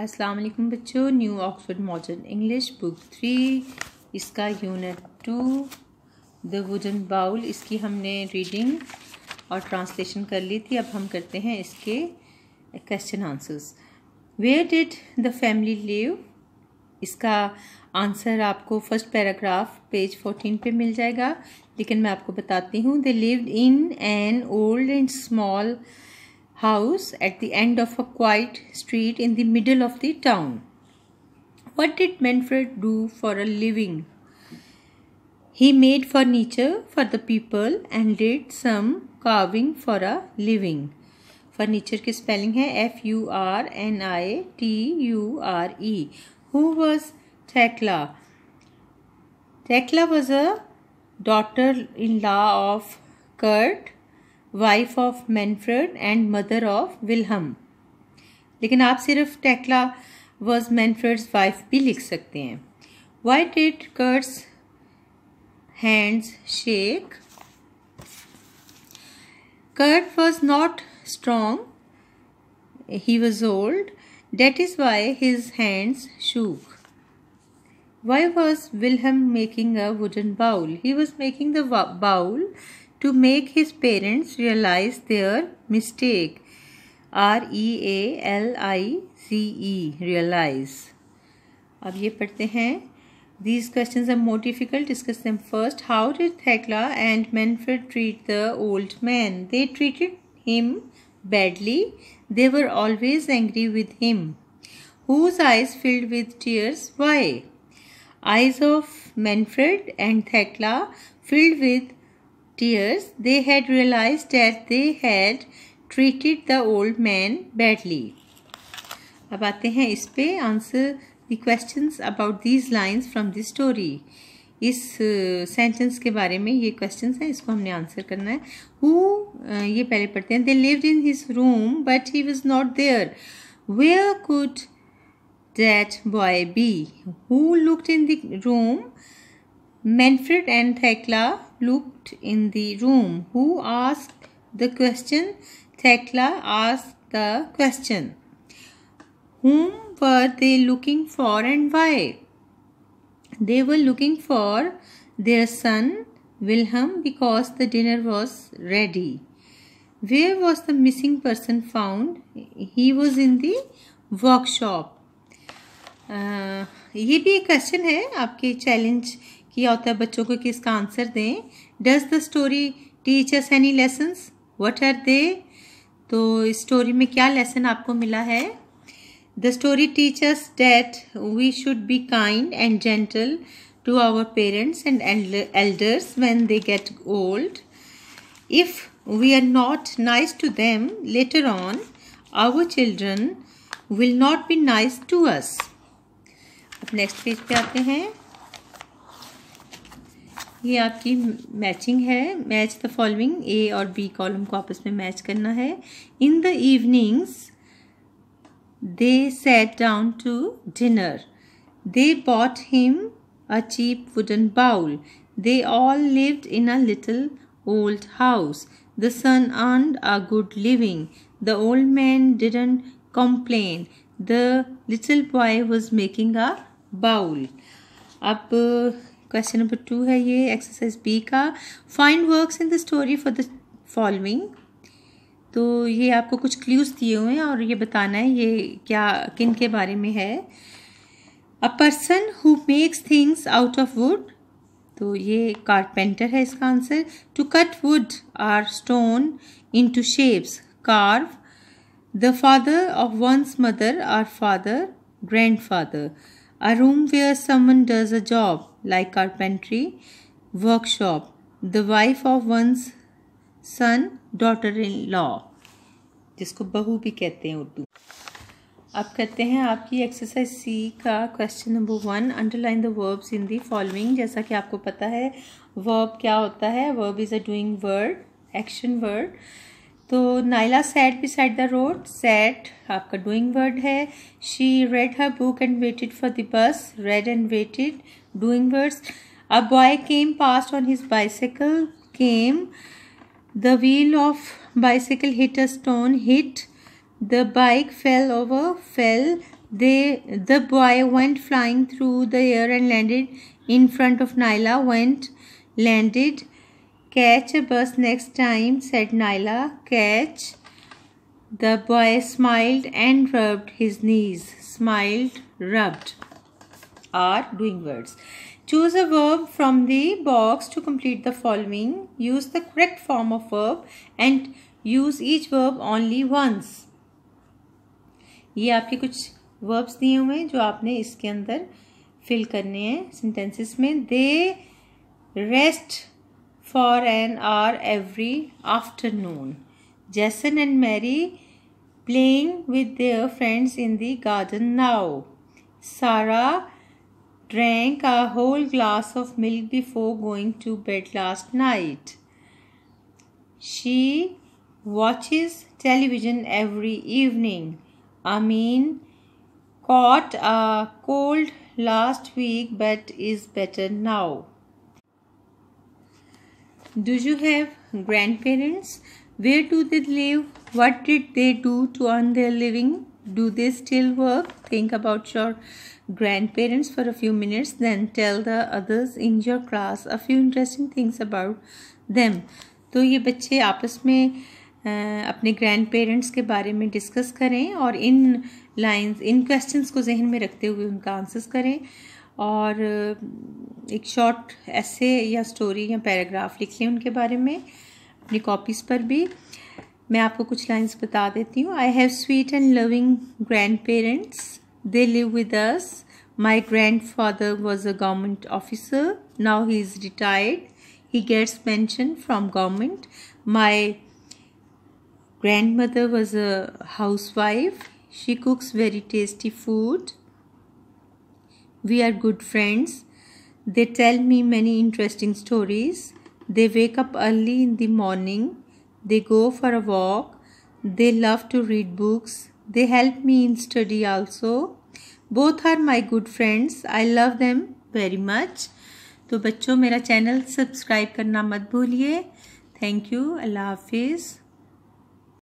अस्सलाम वालेकुम बच्चों new Oxford modern English book three इसका unit two the wooden bowl इसकी हमने रीडिंग और ट्रांसलेशन कर ली थी अब हम करते हैं इसके question answers where did the family live इसका आंसर आपको फर्स्ट पैराग्राफ पेज फोर्टीन पे मिल जाएगा लेकिन मैं आपको बताती हूँ they live in an old and small house at the end of a quiet street in the middle of the town. What did Manfred do for a living? He made furniture for the people and did some carving for a living. Furniture की is है F Who was Tekla I was a daughter-in-law of Kurt wife of Manfred and mother of Wilhelm. लेकिन आप सिर्फ Tekla was Manfred's wife भी लिख Why did Kurt's hands shake? Kurt was not strong. He was old. That is why his hands shook. Why was Wilhelm making a wooden bowl? He was making the bowl to make his parents realize their mistake. R E A L I C E realize. अब ये पढ़ते हैं These questions are more difficult. Discuss them first. How did Thekla and Manfred treat the old man? They treated him badly. They were always angry with him. Whose eyes filled with tears? Why? Eyes of Manfred and Thekla filled with tears, they had realized that they had treated the old man badly. अब आते हैं इस पे answer the questions about these lines from this story इस sentence uh, के बारे में ये क्वेश्चंस हैं इसको हमने आंसर करना है हु uh, ये पहले पढ़ते हैं they lived in his room but he was not there where could that boy be who looked in the room manfred and Tekla looked in the room. Who asked the question? Thekla asked the question. Whom were they looking for and why? They were looking for their son Wilhelm because the dinner was ready. Where was the missing person found? He was in the workshop. Uh, ये भी एक question है आपके challenge किया होता है बच्चों को कि इसका आंसर दें does the story teaches any lessons what are they तो इस स्टोरी में क्या लेसन आपको मिला है the story teaches that we should be kind and gentle to our parents and elders when they get old if we are not nice to them later on our children will not be nice to us अब next page पे आते हैं ये आपकी matching है match the following ए और B column को आपस में मैच करना है in the evenings they sat down to dinner they bought him a cheap wooden bowl they all lived in a little old house the son earned a good living the old man didn't complain the little boy was making a bowl अब question number two है ये exercise B का find words in the story for the following तो ये आपको कुछ clues दिए हुए हैं और ये बताना है ये क्या किन के बारे में है a person who makes things out of wood तो ये कारपेंटर है इसका answer to cut wood or stone into shapes carve the father of one's mother or father grandfather a room where someone does a job like carpentry workshop the wife of one's son daughter in law जिसको बहू भी कहते हैं उर्दू अब कहते हैं आपकी exercise C का question number one underline the verbs in the following जैसा कि आपको पता है वर्ब क्या होता है verb is a doing word action word तो Naila sat beside the road sat आपका डूइंग वर्ड है she read her book and waited for the bus read and waited doing words a boy came past on his bicycle came the wheel of bicycle hit a stone hit the bike fell over fell they the boy went flying through the air and landed in front of Naila went landed Catch a bus next time, said Nyla. Catch. The boy smiled and rubbed his knees. Smiled, rubbed are doing words. Choose a verb from the box to complete the following. Use the correct form of verb and use each verb only once. ये आपके कुछ verbs दिए हुए हैं जो आपने इसके अंदर fill करने हैं में they rest for an hour every afternoon. Jason and Mary playing with their friends in the garden now. Sarah drank a whole glass of milk before going to bed last night. She watches television every evening. Amin caught a cold last week but is better now. Do you have grandparents? Where do they live? What did they do to earn their living? Do they still work? Think about your grandparents for a few minutes, then tell the others in your class a few interesting things about them. तो ये बच्चे आपस में आ, अपने grand parents के बारे में discuss करें और इन लाइंस इन क्वेश्चंस को जहन में रखते हुए उनका आंसर्स करें और एक शॉर्ट ऐसे या स्टोरी या पैराग्राफ लिख लें उनके बारे में अपनी कॉपीज पर भी मैं आपको कुछ लाइंस बता देती हूँ I have sweet and loving grandparents they live with us my grandfather was a government officer now he is retired he gets pension from government my grandmother was a housewife she cooks very tasty food We are good friends. They tell me many interesting stories. They wake up early in the morning. They go for a walk. They love to read books. They help me in study also. Both are my good friends. I love them very much. So, बच्चों मेरा channel subscribe करना मत भूलिए Thank you.